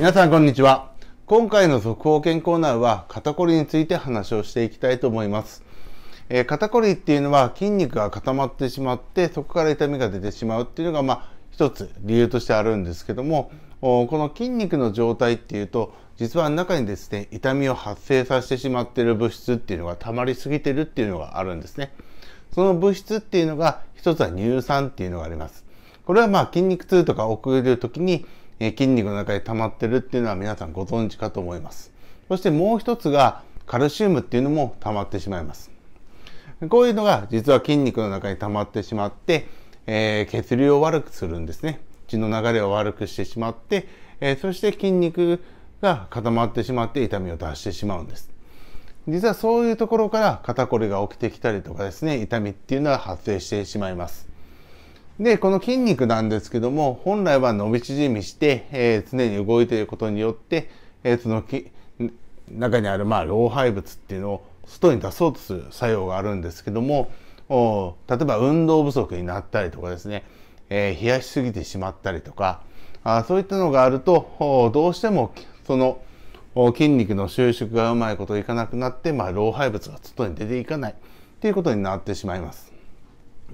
皆さんこんにちは今回の速報健康ナウは肩こりについて話をしていきたいと思います、えー、肩こりっていうのは筋肉が固まってしまってそこから痛みが出てしまうっていうのがまあ一つ理由としてあるんですけどもこの筋肉の状態っていうと実は中にですね痛みを発生させてしまっている物質っていうのが溜まりすぎてるっていうのがあるんですねその物質っていうのが一つは乳酸っていうのがありますこれはまあ筋肉痛とか起れる時にえ筋肉の中に溜まってるっていうのは皆さんご存知かと思います。そしてもう一つがカルシウムっていうのも溜まってしまいます。こういうのが実は筋肉の中に溜まってしまって、えー、血流を悪くするんですね。血の流れを悪くしてしまって、えー、そして筋肉が固まってしまって痛みを出してしまうんです。実はそういうところから肩こりが起きてきたりとかですね、痛みっていうのは発生してしまいます。で、この筋肉なんですけども、本来は伸び縮みして、えー、常に動いていることによって、えー、そのき中にある、まあ、老廃物っていうのを外に出そうとする作用があるんですけども、お例えば運動不足になったりとかですね、えー、冷やしすぎてしまったりとか、あそういったのがあると、どうしてもその筋肉の収縮がうまいこといかなくなって、まあ、老廃物が外に出ていかないということになってしまいます。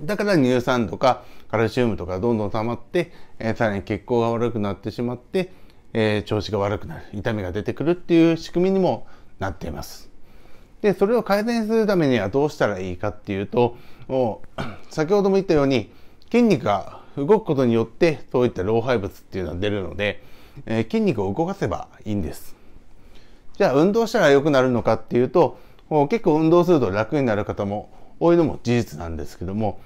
だから乳酸とかカルシウムとかどんどん溜まって、えー、さらに血行が悪くなってしまって、えー、調子が悪くなる痛みが出てくるっていう仕組みにもなっています。でそれを改善するためにはどうしたらいいかっていうと 先ほども言ったように筋肉が動くことによってそういった老廃物っていうのは出るので、えー、筋肉を動かせばいいんです。じゃあ運動したら良くなるのかっていうと結構運動すると楽になる方もこういうのも事実なんですけども、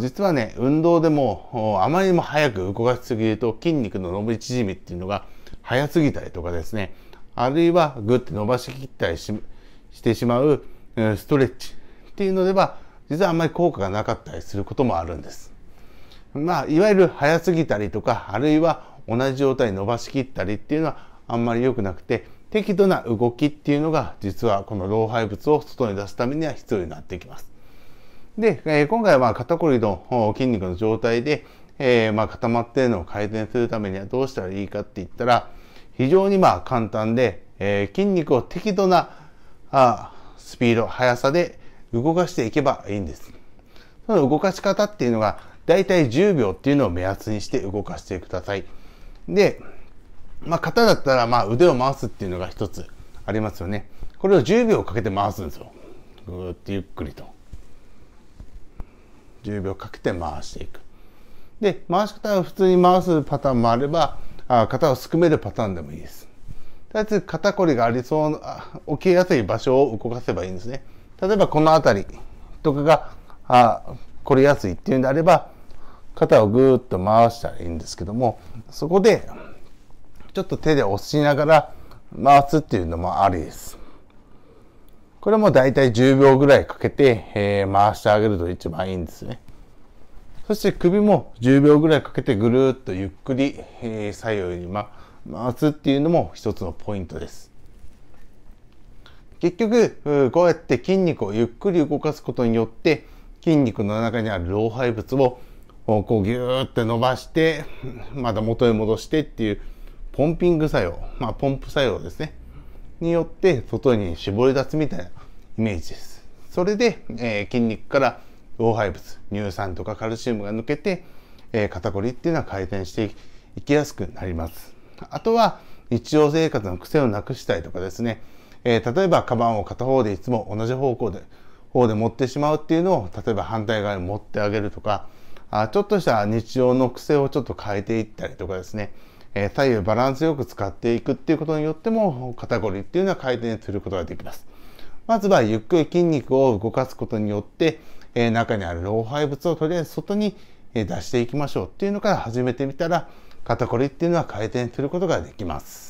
実はね、運動でも、あまりにも早く動かしすぎると筋肉の伸び縮みっていうのが早すぎたりとかですね、あるいはグッて伸ばしきったりしてしまうストレッチっていうのでは、実はあんまり効果がなかったりすることもあるんです。まあ、いわゆる早すぎたりとか、あるいは同じ状態に伸ばしきったりっていうのはあんまり良くなくて、適度な動きっていうのが実はこの老廃物を外に出すためには必要になってきます。で、え今回は肩こりの筋肉の状態で、えー、ま固まっているのを改善するためにはどうしたらいいかって言ったら、非常にま簡単で、えー、筋肉を適度なあスピード、速さで動かしていけばいいんです。その動かし方っていうのが、だいたい10秒っていうのを目安にして動かしてください。で、まあ、型だったら、まあ、腕を回すっていうのが一つありますよね。これを10秒かけて回すんですよ。ぐーってゆっくりと。10秒かけて回していく。で、回し方は普通に回すパターンもあれば、あ型をすくめるパターンでもいいです。とりあえず肩こりがありそうな、起きやすい場所を動かせばいいんですね。例えばこの辺りとかが、あこりやすいっていうんであれば、肩をぐーっと回したらいいんですけども、そこで、ちょっと手で押しながら回すっていうのもありです。これも大体10秒ぐらいかけて、えー、回してあげると一番いいんですね。そして首も10秒ぐらいかけてぐるっとゆっくり、えー、左右に、ま、回すっていうのも一つのポイントです。結局、こうやって筋肉をゆっくり動かすことによって、筋肉の中にある老廃物をこうギューって伸ばして、また元へ戻してっていうポンピング作用、まあ、ポンプ作用ですね。によって外に絞り出すみたいなイメージです。それで、えー、筋肉から老廃物、乳酸とかカルシウムが抜けて、えー、肩こりっていうのは改善していきやすくなります。あとは日常生活の癖をなくしたいとかですね、えー、例えばカバンを片方でいつも同じ方向で方で持ってしまうっていうのを例えば反対側に持ってあげるとかあちょっとした日常の癖をちょっと変えていったりとかですねえ左右バランスよく使っていくっていうことによっても肩こりっていうのは改善することができます。まずはゆっくり筋肉を動かすことによって、え中にある老廃物をとりあえず外に出していきましょうっていうのから始めてみたら肩こりっていうのは改善することができます。